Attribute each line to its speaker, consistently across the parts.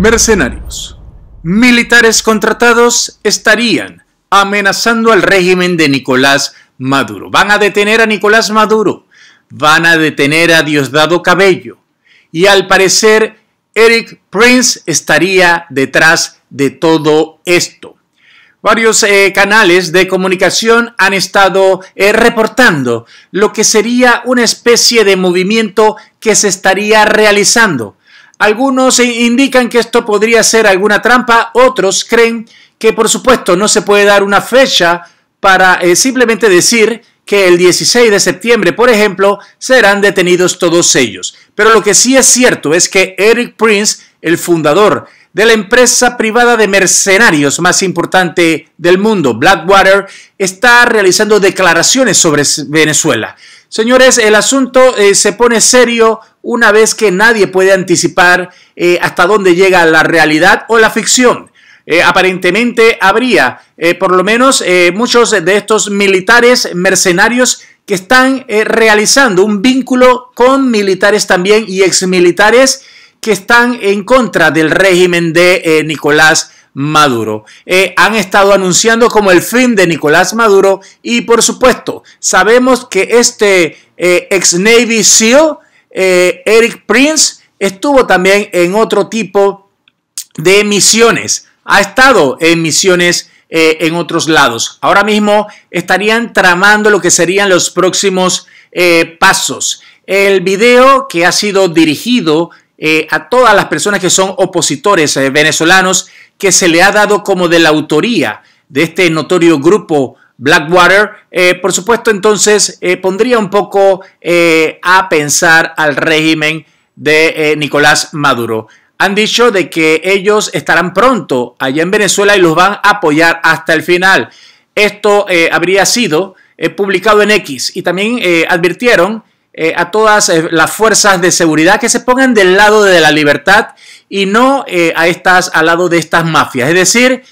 Speaker 1: Mercenarios. Militares contratados estarían amenazando al régimen de Nicolás Maduro. Van a detener a Nicolás Maduro. Van a detener a Diosdado Cabello. Y al parecer, Eric Prince estaría detrás de todo esto. Varios eh, canales de comunicación han estado eh, reportando lo que sería una especie de movimiento que se estaría realizando algunos indican que esto podría ser alguna trampa, otros creen que por supuesto no se puede dar una fecha para eh, simplemente decir que el 16 de septiembre, por ejemplo, serán detenidos todos ellos. Pero lo que sí es cierto es que Eric Prince, el fundador de la empresa privada de mercenarios más importante del mundo, Blackwater, está realizando declaraciones sobre Venezuela. Señores, el asunto eh, se pone serio una vez que nadie puede anticipar eh, hasta dónde llega la realidad o la ficción. Eh, aparentemente habría, por lo menos, muchos de estos militares mercenarios que están realizando un vínculo con militares también y exmilitares que están en contra del régimen de Nicolás Maduro. Eh, han estado anunciando como el fin de Nicolás Maduro y por supuesto sabemos que este eh, ex Navy SEAL, eh, Eric Prince, estuvo también en otro tipo de misiones. Ha estado en misiones en otros lados. Ahora mismo estarían tramando lo que serían los próximos pasos. El video que ha sido dirigido a todas las personas que son opositores venezolanos que se le ha dado como de la autoría de este notorio grupo Blackwater, eh, por supuesto entonces eh, pondría un poco eh, a pensar al régimen de Nicolás Maduro. Han dicho de que ellos estarán pronto allá en Venezuela y los van a apoyar hasta el final. Esto habría sido publicado en X y también advirtieron eh, a todas eh, las fuerzas de seguridad que se pongan del lado de la libertad y no eh, a estas, al lado de estas mafias. Es decir,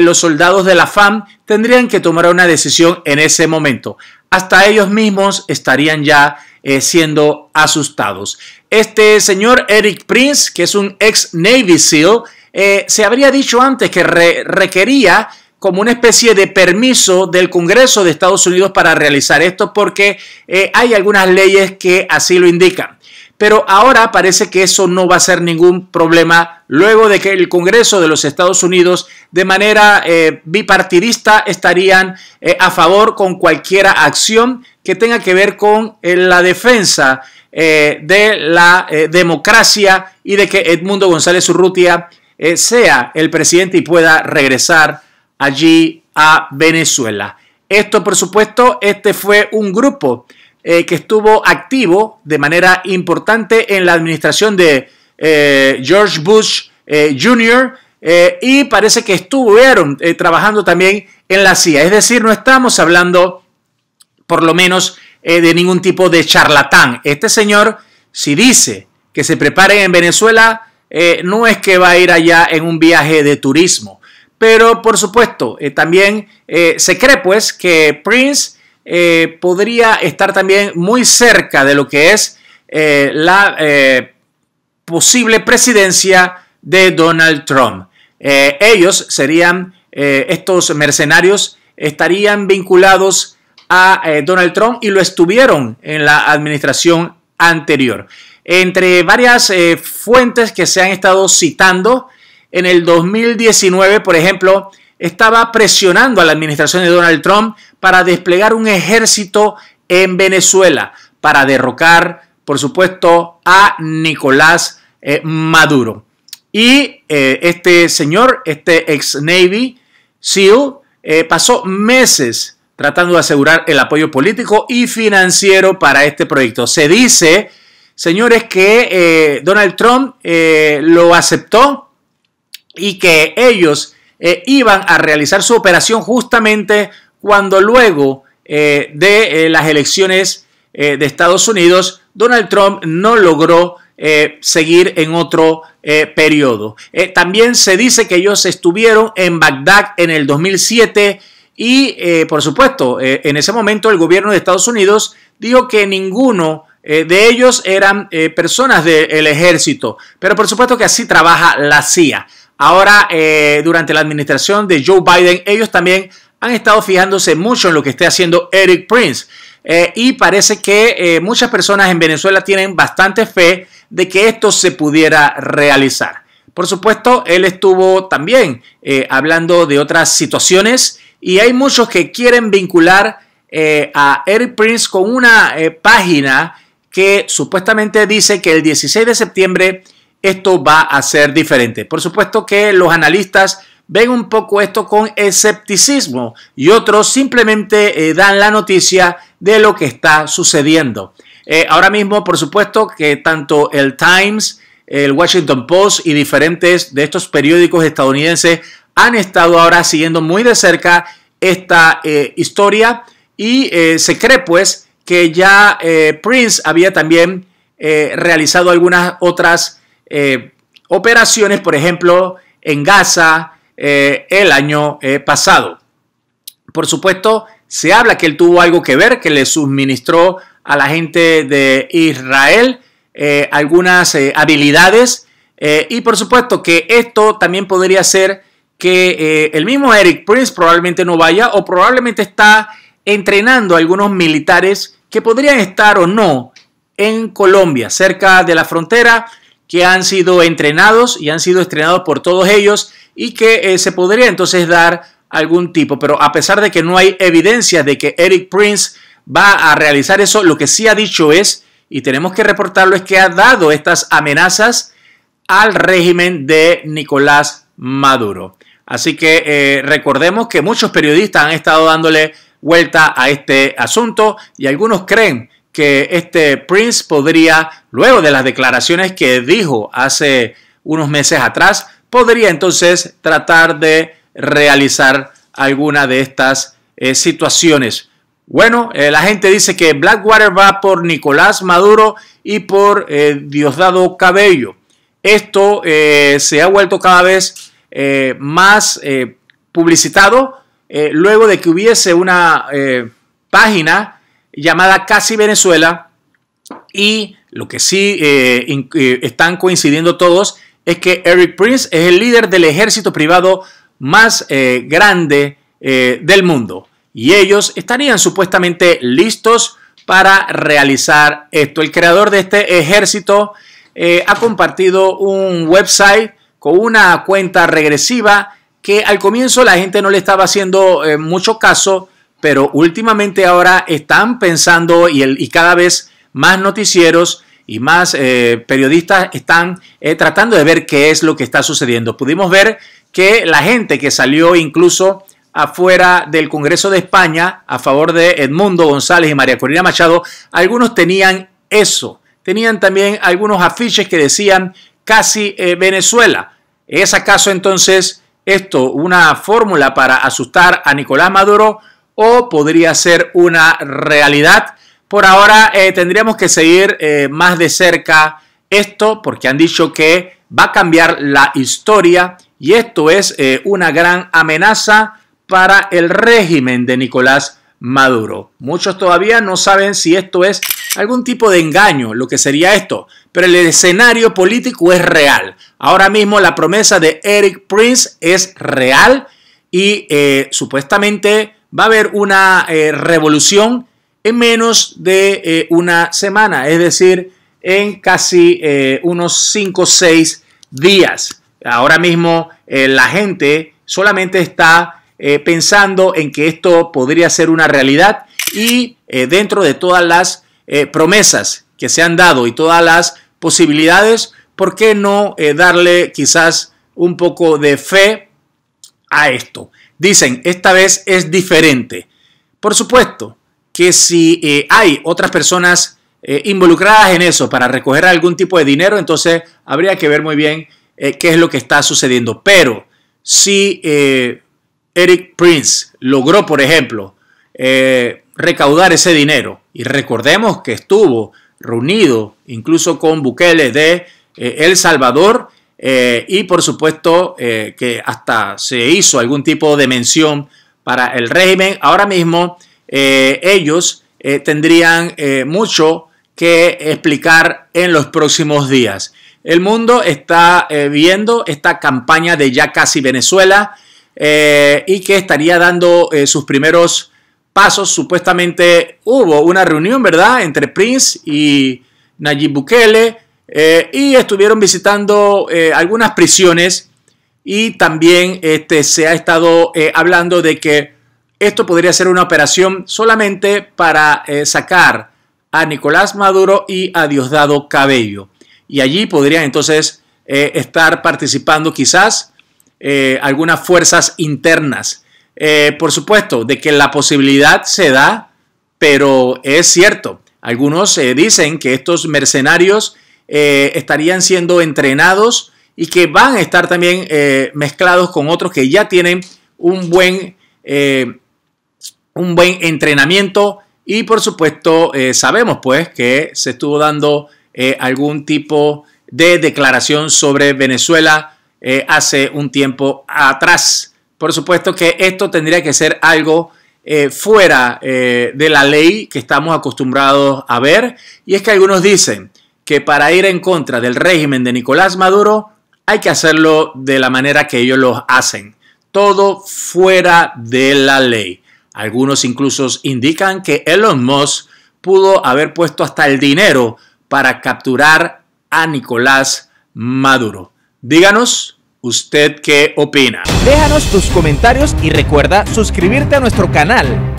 Speaker 1: los soldados de la FAM tendrían que tomar una decisión en ese momento. Hasta ellos mismos estarían ya siendo asustados. Este señor Eric Prince, que es un ex Navy SEAL, se habría dicho antes que requería como una especie de permiso del Congreso de Estados Unidos para realizar esto porque eh, hay algunas leyes que así lo indican. Pero ahora parece que eso no va a ser ningún problema luego de que el Congreso de los Estados Unidos de manera eh, bipartidista estarían eh, a favor con cualquier acción que tenga que ver con la defensa de la democracia y de que Edmundo González Urrutia sea el presidente y pueda regresar allí a Venezuela. Esto, por supuesto, este fue un grupo eh, que estuvo activo de manera importante en la administración de eh, George Bush eh, Jr. y parece que estuvieron trabajando también en la CIA. Es decir, no estamos hablando, por lo menos, de ningún tipo de charlatán. Este señor, si dice que se prepare en Venezuela, no es que va a ir allá en un viaje de turismo. Pero por supuesto, eh, también eh, se cree pues que Prince eh, podría estar también muy cerca de lo que es la posible presidencia de Donald Trump. ellos serían, estos mercenarios estarían vinculados a Donald Trump y lo estuvieron en la administración anterior. Entre varias fuentes que se han estado citando, en el 2019, por ejemplo, estaba presionando a la administración de Donald Trump para desplegar un ejército en Venezuela, para derrocar, por supuesto, a Nicolás eh, Maduro. Y eh, este señor, este ex Navy SEAL, eh, pasó meses tratando de asegurar el apoyo político y financiero para este proyecto. Se dice, señores, que Donald Trump lo aceptó, y que ellos eh, iban a realizar su operación justamente cuando luego eh, de eh, las elecciones de Estados Unidos, Donald Trump no logró seguir en otro periodo. también se dice que ellos estuvieron en Bagdad en el 2007 y, por supuesto, en ese momento el gobierno de Estados Unidos dijo que ninguno de ellos eran personas del ejército, pero por supuesto que así trabaja la CIA. Ahora, eh, durante la administración de Joe Biden, ellos también han estado fijándose mucho en lo que esté haciendo Eric Prince. Eh, y parece que eh, muchas personas en Venezuela tienen bastante fe de que esto se pudiera realizar. Por supuesto, él estuvo también hablando de otras situaciones y hay muchos que quieren vincular a Eric Prince con una página que supuestamente dice que el 16 de septiembre esto va a ser diferente. Por supuesto que los analistas ven un poco esto con escepticismo y otros simplemente eh, dan la noticia de lo que está sucediendo. Eh, ahora mismo, por supuesto, que tanto el Times, el Washington Post y diferentes de estos periódicos estadounidenses han estado ahora siguiendo muy de cerca esta eh, historia y se cree pues que ya Prince había también realizado algunas otras eh, operaciones, por ejemplo, en Gaza eh, el año eh, pasado. Por supuesto, se habla que él tuvo algo que ver, que le suministró a la gente de Israel algunas habilidades y por supuesto que esto también podría ser que el mismo Eric Prince probablemente no vaya o probablemente está entrenando a algunos militares que podrían estar o no en Colombia, cerca de la frontera que han sido entrenados y han sido estrenados por todos ellos y que eh, se podría entonces dar algún tipo. Pero a pesar de que no hay evidencia de que Eric Prince va a realizar eso, lo que sí ha dicho es, y tenemos que reportarlo, es que ha dado estas amenazas al régimen de Nicolás Maduro. Así que eh, recordemos que muchos periodistas han estado dándole vuelta a este asunto y algunos creen que este Prince podría, luego de las declaraciones que dijo hace unos meses atrás, podría entonces tratar de realizar alguna de estas eh, situaciones. Bueno, eh, la gente dice que Blackwater va por Nicolás Maduro y por eh, Diosdado Cabello. Esto se ha vuelto cada vez más publicitado luego de que hubiese una página llamada Casi Venezuela. Y lo que sí eh, eh, están coincidiendo todos es que Eric Prince es el líder del ejército privado más eh, grande del mundo. Y ellos estarían supuestamente listos para realizar esto. El creador de este ejército ha compartido un website con una cuenta regresiva que al comienzo la gente no le estaba haciendo mucho caso pero últimamente ahora están pensando y, el, y cada vez más noticieros y más eh, periodistas están eh, tratando de ver qué es lo que está sucediendo. Pudimos ver que la gente que salió incluso afuera del Congreso de España a favor de Edmundo González y María Corina Machado, algunos tenían eso, tenían también algunos afiches que decían casi eh, Venezuela. ¿Es acaso entonces esto una fórmula para asustar a Nicolás Maduro? o podría ser una realidad. Por ahora eh, tendríamos que seguir eh, más de cerca esto porque han dicho que va a cambiar la historia y esto es eh, una gran amenaza para el régimen de Nicolás Maduro. Muchos todavía no saben si esto es algún tipo de engaño, lo que sería esto, pero el escenario político es real. Ahora mismo la promesa de Eric Prince es real y supuestamente va a haber una eh, revolución en menos de eh, una semana, es decir, en casi eh, unos 5 o 6 días. Ahora mismo la gente solamente está pensando en que esto podría ser una realidad y dentro de todas las promesas que se han dado y todas las posibilidades, ¿por qué no darle quizás un poco de fe a esto? dicen, esta vez es diferente. Por supuesto que si eh, hay otras personas eh, involucradas en eso para recoger algún tipo de dinero, entonces habría que ver muy bien eh, qué es lo que está sucediendo. Pero si Eric Prince logró, por ejemplo, recaudar ese dinero, y recordemos que estuvo reunido incluso con Bukele de El Salvador, eh, y por supuesto eh, que hasta se hizo algún tipo de mención para el régimen. Ahora mismo eh, ellos tendrían mucho que explicar en los próximos días. El mundo está viendo esta campaña de ya casi Venezuela y que estaría dando sus primeros pasos. Supuestamente hubo una reunión, ¿verdad?, entre Prince y Nayib Bukele eh, y estuvieron visitando eh, algunas prisiones y también este, se ha estado eh, hablando de que esto podría ser una operación solamente para sacar a Nicolás Maduro y a Diosdado Cabello. Y allí podrían entonces estar participando quizás algunas fuerzas internas. por supuesto, de que la posibilidad se da, pero es cierto. Algunos dicen que estos mercenarios eh, estarían siendo entrenados y que van a estar también eh, mezclados con otros que ya tienen un buen, eh, un buen entrenamiento y por supuesto sabemos pues que se estuvo dando algún tipo de declaración sobre Venezuela hace un tiempo atrás. Por supuesto que esto tendría que ser algo fuera de la ley que estamos acostumbrados a ver. Y es que algunos dicen, que para ir en contra del régimen de Nicolás Maduro hay que hacerlo de la manera que ellos lo hacen, todo fuera de la ley. Algunos incluso indican que Elon Musk pudo haber puesto hasta el dinero para capturar a Nicolás Maduro. Díganos, ¿usted qué opina? Déjanos tus comentarios y recuerda suscribirte a nuestro canal.